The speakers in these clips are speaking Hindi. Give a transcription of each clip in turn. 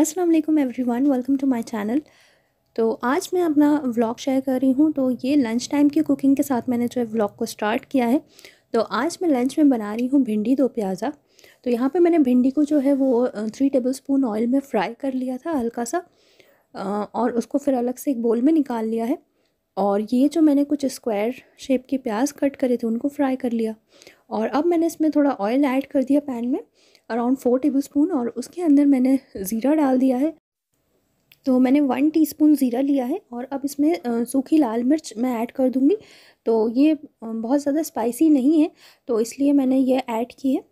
Aslam everyone welcome to my channel तो आज मैं अपना व्लॉग शेयर कर रही हूँ तो ये लंच टाइम की कुकिंग के साथ मैंने जो है व्लॉग को स्टार्ट किया है तो आज मैं लंच में बना रही हूँ भिंडी दो प्याज़ा तो यहाँ पे मैंने भिंडी को जो है वो थ्री टेबल स्पून ऑयल में फ्राई कर लिया था हल्का सा और उसको फिर अलग से एक बोल में निकाल लिया है और ये जो मैंने कुछ स्क्वायर शेप के प्याज कट करे थे उनको फ्राई कर लिया और अब मैंने इसमें थोड़ा ऑयल ऐड कर दिया पैन में अराउंड फोर टेबलस्पून और उसके अंदर मैंने ज़ीरा डाल दिया है तो मैंने वन टीस्पून ज़ीरा लिया है और अब इसमें सूखी लाल मिर्च मैं ऐड कर दूँगी तो ये बहुत ज़्यादा स्पाइसी नहीं है तो इसलिए मैंने ये ऐड की है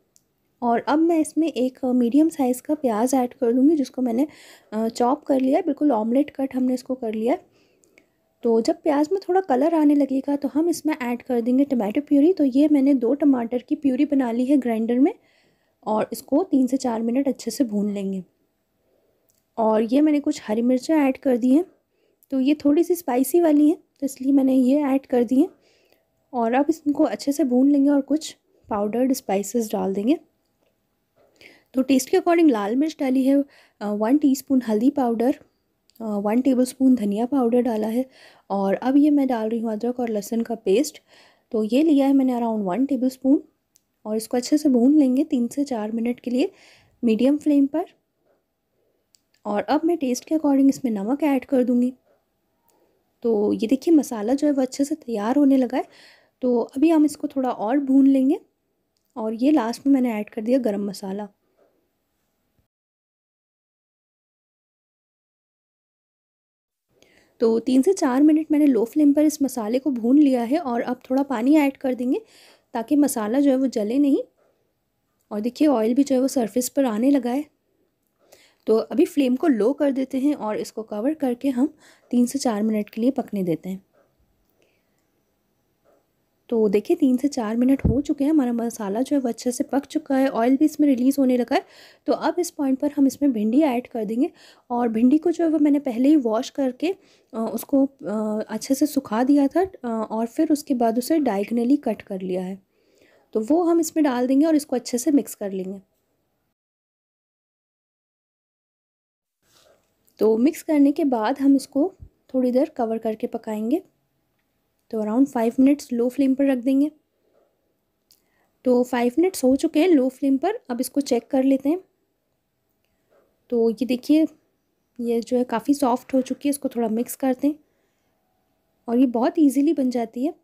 और अब मैं इसमें एक मीडियम साइज़ का प्याज ऐड कर दूँगी जिसको मैंने चॉप कर लिया है बिल्कुल ऑमलेट कट हमने इसको कर लिया है तो जब प्याज में थोड़ा कलर आने लगेगा तो हम इसमें ऐड कर देंगे टमाटो प्यूरी तो ये मैंने दो टमाटर की प्यूरी बना ली है ग्राइंडर में और इसको तीन से चार मिनट अच्छे से भून लेंगे और ये मैंने कुछ हरी मिर्चें ऐड कर दी हैं तो ये थोड़ी सी स्पाइसी वाली हैं तो इसलिए मैंने ये ऐड कर दी है और अब इसको अच्छे से भून लेंगे और कुछ पाउडर्ड स्पाइसेस डाल देंगे तो टेस्ट के अकॉर्डिंग लाल मिर्च डाली है वन टीस्पून हल्दी पाउडर वन टेबलस्पून धनिया पाउडर डाला है और अब ये मैं डाल रही हूँ अदरक और लहसुन का पेस्ट तो ये लिया है मैंने अराउंड वन टेबलस्पून और इसको अच्छे से भून लेंगे तीन से चार मिनट के लिए मीडियम फ्लेम पर और अब मैं टेस्ट के अकॉर्डिंग इसमें नमक ऐड कर दूँगी तो ये देखिए मसाला जो है वो अच्छे से तैयार होने लगा है तो अभी हम इसको थोड़ा और भून लेंगे और ये लास्ट में मैंने ऐड कर दिया गरम मसाला तो तीन से चार मिनट मैंने लो फ्लेम पर इस मसाले को भून लिया है और अब थोड़ा पानी ऐड कर देंगे ताकि मसाला जो है वो जले नहीं और देखिए ऑयल भी जो है वो सरफेस पर आने लगा है तो अभी फ्लेम को लो कर देते हैं और इसको कवर करके हम तीन से चार मिनट के लिए पकने देते हैं तो देखिए तीन से चार मिनट हो चुके हैं हमारा मसाला जो है वो अच्छे से पक चुका है ऑयल भी इसमें रिलीज़ होने लगा है तो अब इस पॉइंट पर हम इसमें भिंडी ऐड कर देंगे और भिंडी को जो है वो मैंने पहले ही वॉश करके उसको अच्छे से सुखा दिया था और फिर उसके बाद उसे डाइगनली कट कर लिया है तो वो हम इसमें डाल देंगे और इसको अच्छे से मिक्स कर लेंगे तो मिक्स करने के बाद हम इसको थोड़ी देर कवर करके पकाएंगे तो around five minutes low flame पर रख देंगे तो फाइव मिनट्स हो चुके हैं लो फ्लेम पर अब इसको चेक कर लेते हैं तो ये देखिए ये जो है काफ़ी सॉफ्ट हो चुकी है इसको थोड़ा मिक्स करते हैं और ये बहुत इजीली बन जाती है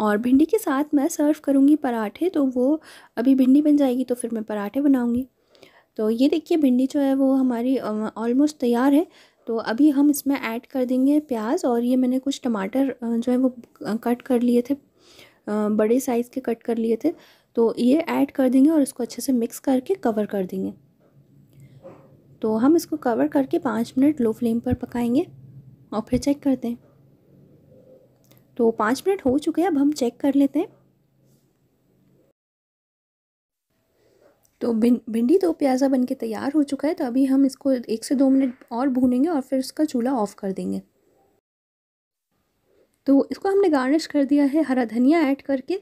और भिंडी के साथ मैं सर्व करूँगी पराठे तो वो अभी भिंडी बन जाएगी तो फिर मैं पराठे बनाऊँगी तो ये देखिए भिंडी जो है वो हमारी ऑलमोस्ट तैयार है तो अभी हम इसमें ऐड कर देंगे प्याज और ये मैंने कुछ टमाटर जो है वो कट कर लिए थे बड़े साइज़ के कट कर लिए थे तो ये ऐड कर देंगे और इसको अच्छे से मिक्स करके कवर कर देंगे तो हम इसको कवर करके पाँच मिनट लो फ्लेम पर पकाएंगे और फिर चेक करते हैं तो पाँच मिनट हो चुके हैं अब हम चेक कर लेते हैं तो भिंडी तो प्याज़ा बन के तैयार हो चुका है तो अभी हम इसको एक से दो मिनट और भूनेंगे और फिर उसका चूल्हा ऑफ़ कर देंगे तो इसको हमने गार्निश कर दिया है हरा धनिया ऐड करके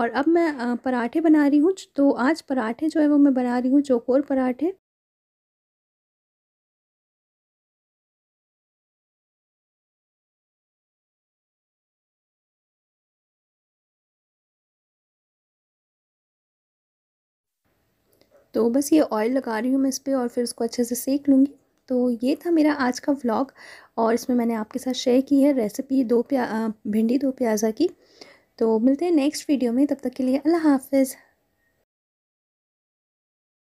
और अब मैं पराठे बना रही हूँ तो आज पराठे जो है वो मैं बना रही हूँ चौकोर पराठे तो बस ये ऑयल लगा रही हूँ मैं इस पर और फिर उसको अच्छे से सेक लूँगी तो ये था मेरा आज का व्लॉग और इसमें मैंने आपके साथ शेयर की है रेसिपी दो प्या भिंडी दो प्याज़ा की तो मिलते हैं नेक्स्ट वीडियो में तब तक के लिए अल्लाह हाफिज़